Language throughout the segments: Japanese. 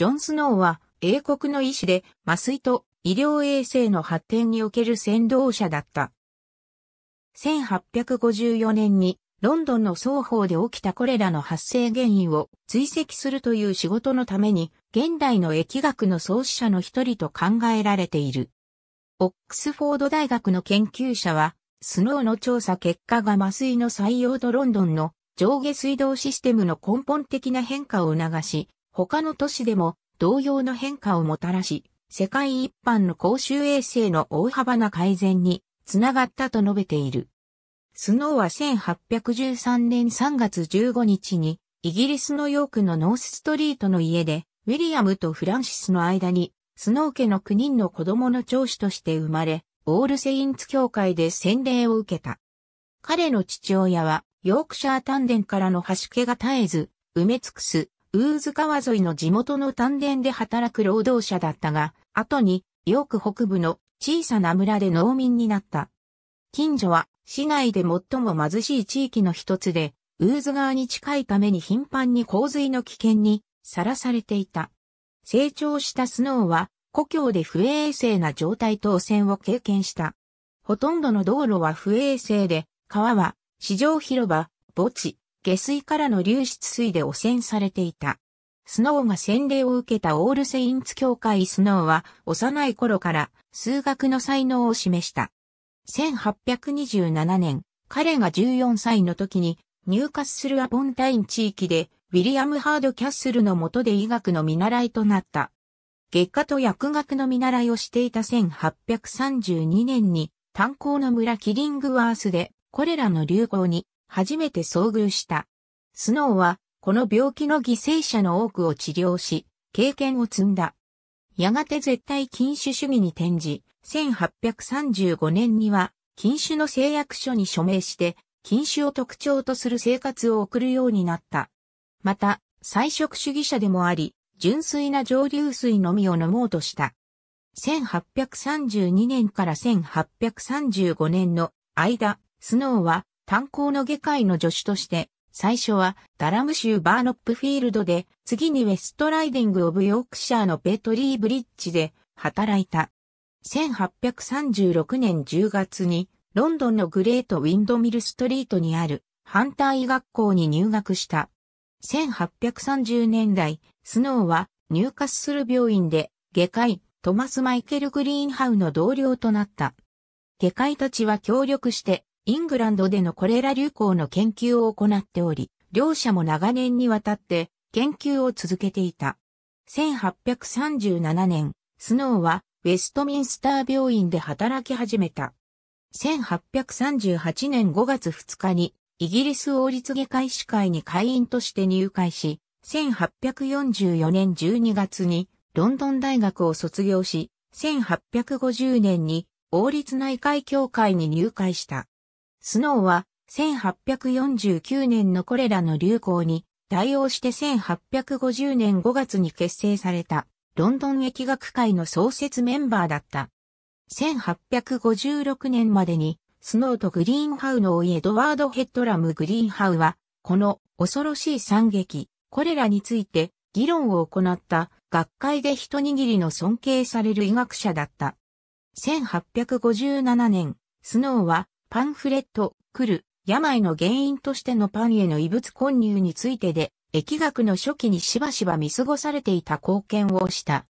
ジョン・スノーは英国の医師で麻酔と医療衛生の発展における先導者だった。1854年にロンドンの双方で起きたこれらの発生原因を追跡するという仕事のために現代の疫学の創始者の一人と考えられている。オックスフォード大学の研究者はスノーの調査結果が麻酔の採用とロンドンの上下水道システムの根本的な変化を促し、他の都市でも同様の変化をもたらし、世界一般の公衆衛生の大幅な改善につながったと述べている。スノーは1813年3月15日に、イギリスのヨークのノースストリートの家で、ウィリアムとフランシスの間に、スノー家の9人の子供の長子として生まれ、オールセインツ教会で洗礼を受けた。彼の父親は、ヨークシャー丹田からの端けが絶えず、埋め尽くすウーズ川沿いの地元の丹田で働く労働者だったが、後に、ヨーク北部の小さな村で農民になった。近所は市内で最も貧しい地域の一つで、ウーズ川に近いために頻繁に洪水の危険にさらされていた。成長したスノーは、故郷で不衛生な状態と汚染を経験した。ほとんどの道路は不衛生で、川は、市場広場、墓地、下水からの流出水で汚染されていた。スノーが洗礼を受けたオールセインツ教会スノーは幼い頃から数学の才能を示した。1827年、彼が14歳の時に入滑するアポンタイン地域でウィリアム・ハード・キャッスルの下で医学の見習いとなった。月下と薬学の見習いをしていた1832年に炭鉱の村キリングワースでこれらの流行に初めて遭遇した。スノーは、この病気の犠牲者の多くを治療し、経験を積んだ。やがて絶対禁酒主義に転じ、1835年には、禁酒の誓約書に署名して、禁酒を特徴とする生活を送るようになった。また、菜食主義者でもあり、純粋な蒸流水のみを飲もうとした。1832年から1835年の間、スノーは炭鉱の外科医の助手として、最初はダラム州バーノップフィールドで、次にウェストライディング・オブ・ヨークシャーのベトリー・ブリッジで働いた。1836年10月に、ロンドンのグレート・ウィンドミル・ストリートにある反対学校に入学した。1830年代、スノーは入荷する病院で外科医トマス・マイケル・グリーンハウの同僚となった。外科医たちは協力してイングランドでのコレラ流行の研究を行っており、両者も長年にわたって研究を続けていた。1837年、スノーはウェストミンスター病院で働き始めた。1838年5月2日にイギリス王立外科医師会に会員として入会し、1844年12月にロンドン大学を卒業し、1850年に王立内科医協会に入会した。スノーは1849年のこれらの流行に対応して1850年5月に結成されたロンドン疫学会の創設メンバーだった。1856年までにスノーとグリーンハウのおいエドワード・ヘッドラム・グリーンハウはこの恐ろしい惨劇、これらについて議論を行った学会で一握りの尊敬される医学者だった。1857年、スノーはパンフレット、来る、病の原因としてのパンへの異物混入についてで、疫学の初期にしばしば見過ごされていた貢献をした。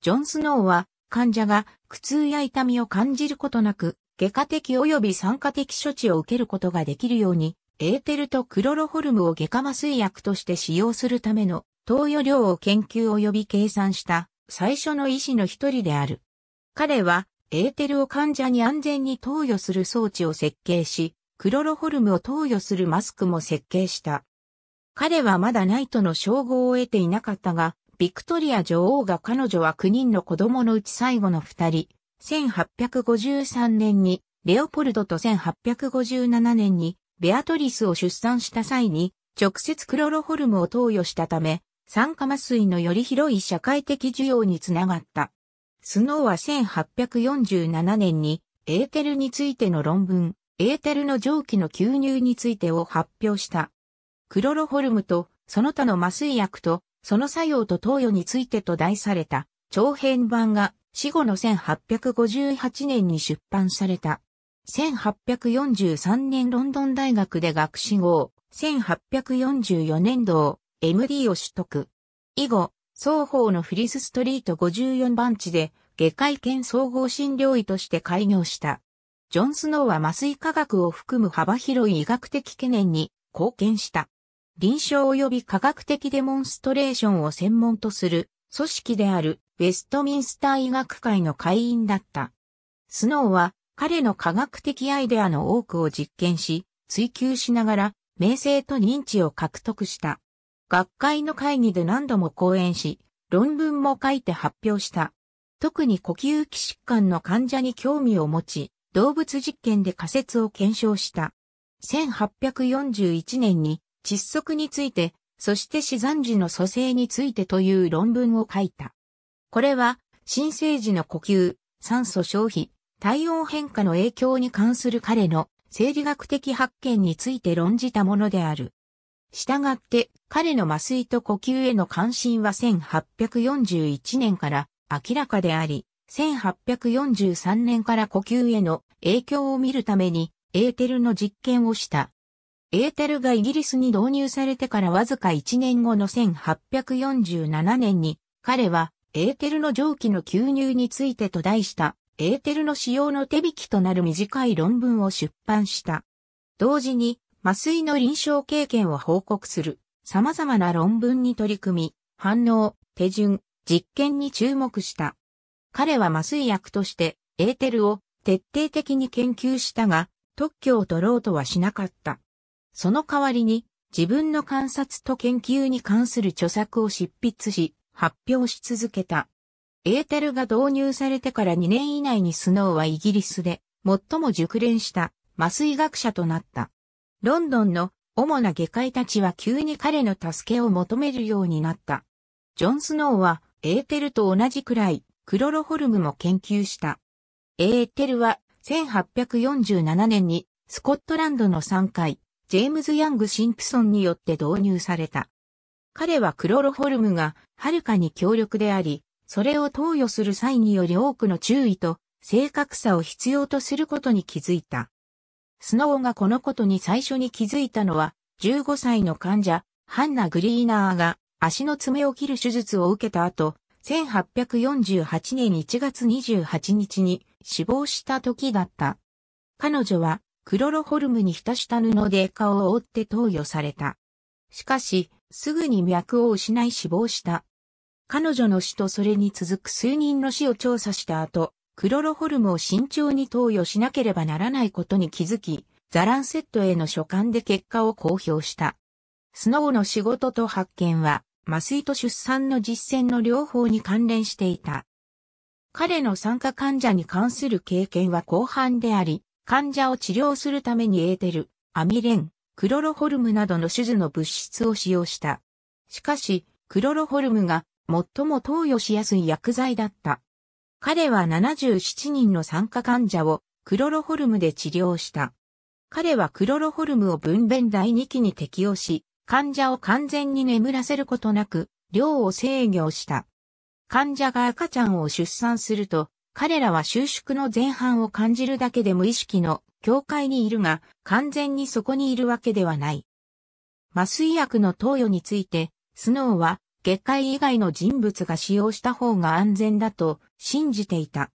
ジョン・スノーは、患者が苦痛や痛みを感じることなく、外科的及び酸化的処置を受けることができるように、エーテルとクロロホルムを外科麻酔薬として使用するための投与量を研究及び計算した最初の医師の一人である。彼はエーテルを患者に安全に投与する装置を設計し、クロロホルムを投与するマスクも設計した。彼はまだナイトの称号を得ていなかったが、ビクトリア女王が彼女は9人の子供のうち最後の2人、1853年にレオポルドと1857年にベアトリスを出産した際に、直接クロロホルムを投与したため、酸化麻酔のより広い社会的需要につながった。スノーは1847年にエーテルについての論文、エーテルの蒸気の吸入についてを発表した。クロロホルムとその他の麻酔薬とその作用と投与についてと題された長編版が死後の1858年に出版された。1843年ロンドン大学で学士号、1844年度 MD を取得。以後、双方のフリスストリート54番地で、外科医兼総合診療医として開業した。ジョン・スノーは麻酔科学を含む幅広い医学的懸念に貢献した。臨床及び科学的デモンストレーションを専門とする組織であるウェストミンスター医学会の会員だった。スノーは彼の科学的アイデアの多くを実験し、追求しながら、名声と認知を獲得した。学会の会議で何度も講演し、論文も書いて発表した。特に呼吸器疾患の患者に興味を持ち、動物実験で仮説を検証した。1841年に窒息について、そして死産時の蘇生についてという論文を書いた。これは、新生児の呼吸、酸素消費、体温変化の影響に関する彼の生理学的発見について論じたものである。従って彼の麻酔と呼吸への関心は1841年から明らかであり、1843年から呼吸への影響を見るためにエーテルの実験をした。エーテルがイギリスに導入されてからわずか1年後の1847年に彼はエーテルの蒸気の吸入についてと題したエーテルの使用の手引きとなる短い論文を出版した。同時に麻酔の臨床経験を報告する様々な論文に取り組み、反応、手順、実験に注目した。彼は麻酔薬としてエーテルを徹底的に研究したが、特許を取ろうとはしなかった。その代わりに自分の観察と研究に関する著作を執筆し、発表し続けた。エーテルが導入されてから2年以内にスノーはイギリスで最も熟練した麻酔学者となった。ロンドンの主な下界たちは急に彼の助けを求めるようになった。ジョン・スノーはエーテルと同じくらいクロロホルムも研究した。エーテルは1847年にスコットランドの3回、ジェームズ・ヤング・シンプソンによって導入された。彼はクロロホルムがはるかに強力であり、それを投与する際により多くの注意と正確さを必要とすることに気づいた。スノーがこのことに最初に気づいたのは、15歳の患者、ハンナ・グリーナーが足の爪を切る手術を受けた後、1848年1月28日に死亡した時だった。彼女はクロロホルムに浸した布で顔を覆って投与された。しかし、すぐに脈を失い死亡した。彼女の死とそれに続く数人の死を調査した後、クロロホルムを慎重に投与しなければならないことに気づき、ザランセットへの所管で結果を公表した。スノーの仕事と発見は、麻酔と出産の実践の両方に関連していた。彼の酸化患者に関する経験は後半であり、患者を治療するためにエーテル、アミレン、クロロホルムなどの手術の物質を使用した。しかし、クロロホルムが最も投与しやすい薬剤だった。彼は77人の参加患者をクロロホルムで治療した。彼はクロロホルムを分娩第2期に適用し、患者を完全に眠らせることなく、量を制御した。患者が赤ちゃんを出産すると、彼らは収縮の前半を感じるだけで無意識の境界にいるが、完全にそこにいるわけではない。麻酔薬の投与について、スノーは月会以外の人物が使用した方が安全だと信じていた。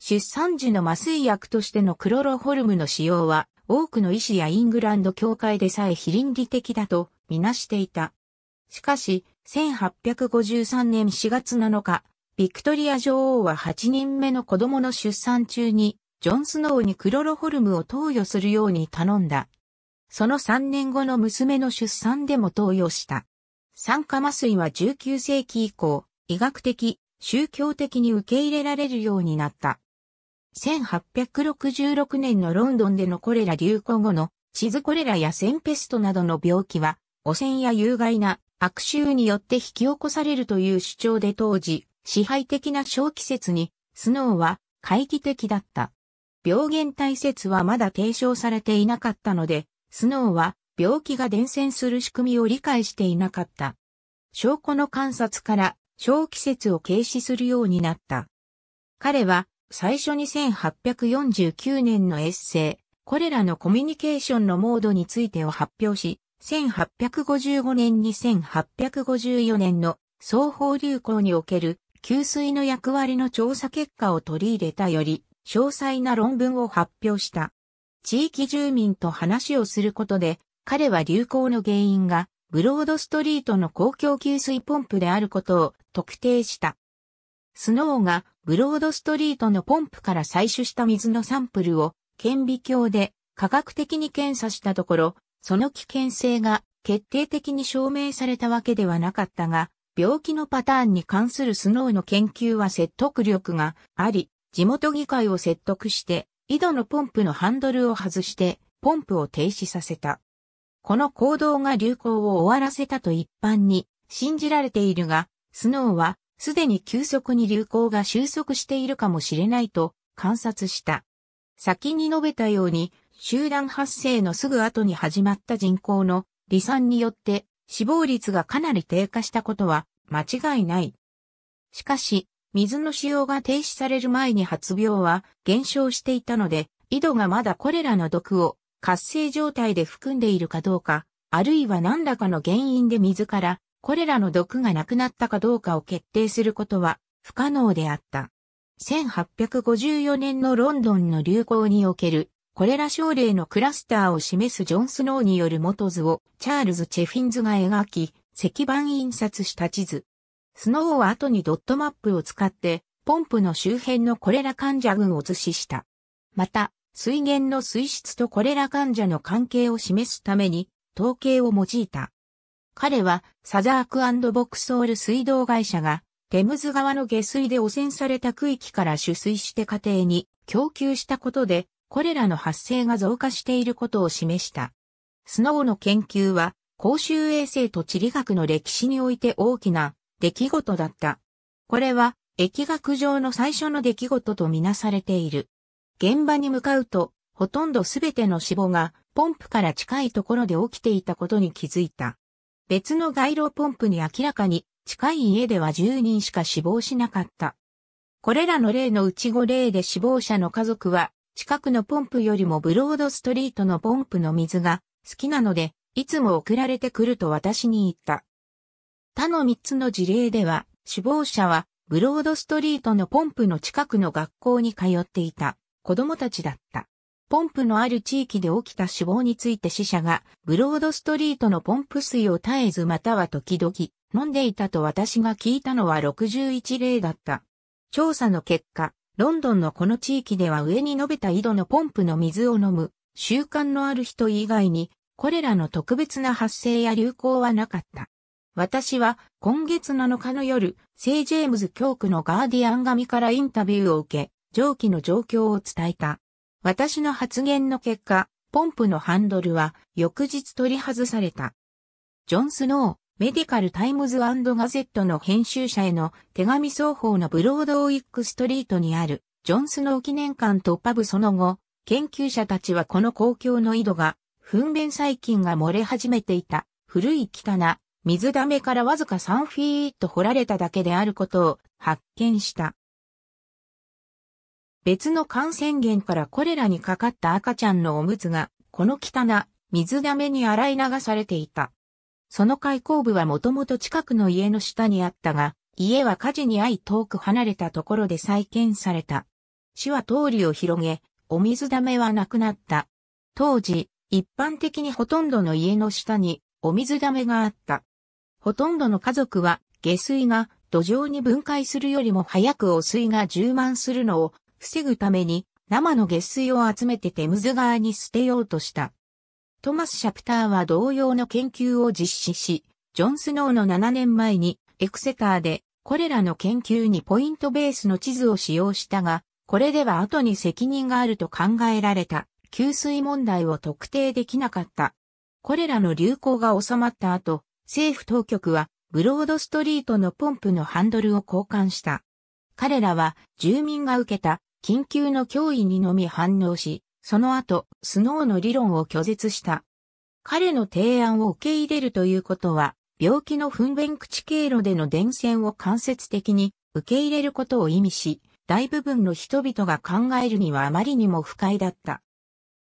出産時の麻酔薬としてのクロロホルムの使用は多くの医師やイングランド協会でさえ非倫理的だとみなしていた。しかし、1853年4月7日、ビクトリア女王は8人目の子供の出産中に、ジョン・スノーにクロロホルムを投与するように頼んだ。その3年後の娘の出産でも投与した。酸化麻酔は19世紀以降、医学的、宗教的に受け入れられるようになった。1866年のロンドンでのコレラ流行後の地図コレラやセンペストなどの病気は、汚染や有害な悪臭によって引き起こされるという主張で当時、支配的な小季節に、スノーは懐疑的だった。病原体説はまだ提唱されていなかったので、スノーは病気が伝染する仕組みを理解していなかった。証拠の観察から小季節を軽視するようになった。彼は最初に1849年のエッセイ、これらのコミュニケーションのモードについてを発表し、1855年に1854年の双方流行における給水の役割の調査結果を取り入れたより詳細な論文を発表した。地域住民と話をすることで彼は流行の原因が、ブロードストリートの公共給水ポンプであることを特定した。スノーがブロードストリートのポンプから採取した水のサンプルを顕微鏡で科学的に検査したところ、その危険性が決定的に証明されたわけではなかったが、病気のパターンに関するスノーの研究は説得力があり、地元議会を説得して、井戸のポンプのハンドルを外して、ポンプを停止させた。この行動が流行を終わらせたと一般に信じられているが、スノーはすでに急速に流行が収束しているかもしれないと観察した。先に述べたように、集団発生のすぐ後に始まった人口の離散によって死亡率がかなり低下したことは間違いない。しかし、水の使用が停止される前に発病は減少していたので、井戸がまだこれらの毒を活性状態で含んでいるかどうか、あるいは何らかの原因で水から、これらの毒がなくなったかどうかを決定することは不可能であった。1854年のロンドンの流行におけるこれら症例のクラスターを示すジョン・スノーによる元図をチャールズ・チェフィンズが描き、石板印刷した地図。スノーは後にドットマップを使って、ポンプの周辺のこれら患者群を図示した。また、水源の水質とコレラ患者の関係を示すために統計を用いた。彼はサザークボクソール水道会社がテムズ川の下水で汚染された区域から取水して家庭に供給したことでコレラの発生が増加していることを示した。スノーの研究は公衆衛生と地理学の歴史において大きな出来事だった。これは疫学上の最初の出来事とみなされている。現場に向かうと、ほとんどすべての死亡がポンプから近いところで起きていたことに気づいた。別の街路ポンプに明らかに近い家では10人しか死亡しなかった。これらの例のうち5例で死亡者の家族は近くのポンプよりもブロードストリートのポンプの水が好きなのでいつも送られてくると私に言った。他の3つの事例では死亡者はブロードストリートのポンプの近くの学校に通っていた。子供たちだった。ポンプのある地域で起きた死亡について死者が、ブロードストリートのポンプ水を絶えずまたは時々飲んでいたと私が聞いたのは61例だった。調査の結果、ロンドンのこの地域では上に述べた井戸のポンプの水を飲む習慣のある人以外に、これらの特別な発生や流行はなかった。私は今月7日の夜、聖ジェームズ教区のガーディアン紙からインタビューを受け、蒸気の状況を伝えた。私の発言の結果、ポンプのハンドルは翌日取り外された。ジョン・スノー、メディカル・タイムズ・ガゼットの編集者への手紙双方のブロードウィック・ストリートにあるジョン・スノー記念館とパブその後、研究者たちはこの公共の井戸が、糞便細菌が漏れ始めていた、古い汚、水溜めからわずか3フィート掘られただけであることを発見した。別の感染源からコレラにかかった赤ちゃんのおむつが、この汚、水溜めに洗い流されていた。その開口部はもともと近くの家の下にあったが、家は火事に遭い遠く離れたところで再建された。市は通りを広げ、お水溜めはなくなった。当時、一般的にほとんどの家の下にお水溜めがあった。ほとんどの家族は下水が土壌に分解するよりも早く汚水が充満するのを防ぐために生の下水を集めてテムズ川に捨てようとした。トマス・シャプターは同様の研究を実施し、ジョン・スノーの7年前にエクセターでこれらの研究にポイントベースの地図を使用したが、これでは後に責任があると考えられた給水問題を特定できなかった。これらの流行が収まった後、政府当局はブロードストリートのポンプのハンドルを交換した。彼らは住民が受けた緊急の脅威にのみ反応し、その後、スノーの理論を拒絶した。彼の提案を受け入れるということは、病気の糞便口経路での伝染を間接的に受け入れることを意味し、大部分の人々が考えるにはあまりにも不快だった。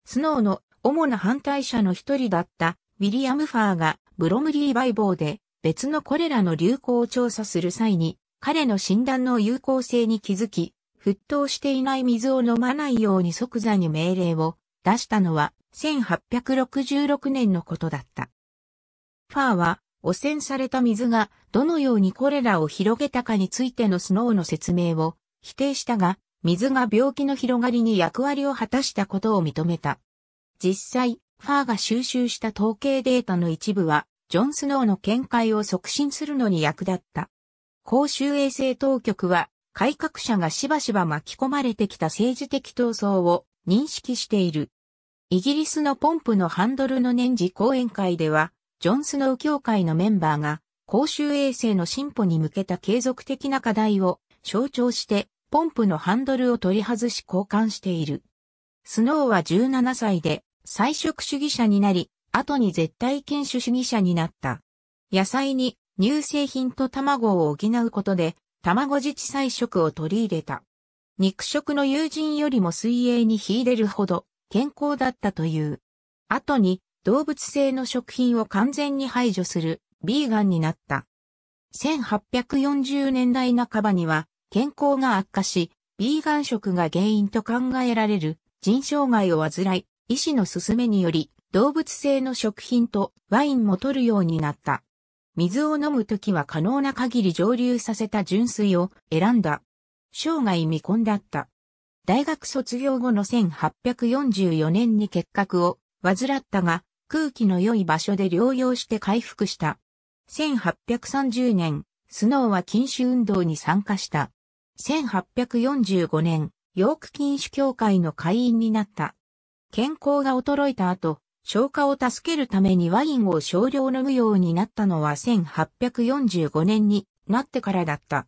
スノーの主な反対者の一人だったウィリアム・ファーがブロムリーバイボーで別のこれらの流行を調査する際に彼の診断の有効性に気づき沸騰していない水を飲まないように即座に命令を出したのは1866年のことだった。ファーは汚染された水がどのようにこれらを広げたかについてのスノーの説明を否定したが、水が病気の広がりに役割を果たしたことを認めた。実際、ファーが収集した統計データの一部は、ジョン・スノーの見解を促進するのに役立った。公衆衛生当局は改革者がしばしば巻き込まれてきた政治的闘争を認識している。イギリスのポンプのハンドルの年次講演会では、ジョンスノー協会のメンバーが、公衆衛生の進歩に向けた継続的な課題を象徴して、ポンプのハンドルを取り外し交換している。スノーは17歳で、菜食主義者になり、後に絶対禁酒主義者になった。野菜に乳製品と卵を補うことで、卵自治菜食を取り入れた。肉食の友人よりも水泳に秀でるほど健康だったという。後に動物性の食品を完全に排除するビーガンになった。1840年代半ばには健康が悪化し、ビーガン食が原因と考えられる腎障害を患い、医師の勧めにより動物性の食品とワインも取るようになった。水を飲むときは可能な限り蒸留させた純水を選んだ。生涯未婚だった。大学卒業後の1844年に結核を患ったが、空気の良い場所で療養して回復した。1830年、スノーは禁酒運動に参加した。1845年、ヨーク禁酒協会の会員になった。健康が衰えた後、消化を助けるためにワインを少量飲むようになったのは1845年になってからだった。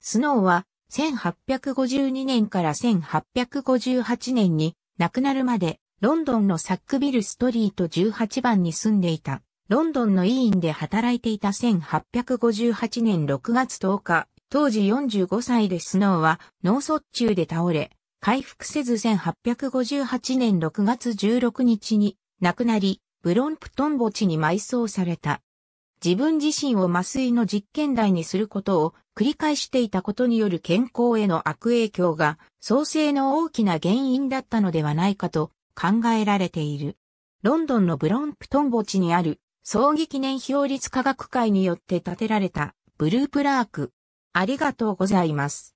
スノーは1852年から1858年に亡くなるまでロンドンのサックビルストリート18番に住んでいた。ロンドンの医院で働いていた1858年6月10日、当時45歳でスノーは脳卒中で倒れ、回復せず1858年6月16日に亡くなり、ブロンプトン墓地に埋葬された。自分自身を麻酔の実験台にすることを繰り返していたことによる健康への悪影響が創生の大きな原因だったのではないかと考えられている。ロンドンのブロンプトン墓地にある葬儀記念表立科学会によって建てられたブループラーク。ありがとうございます。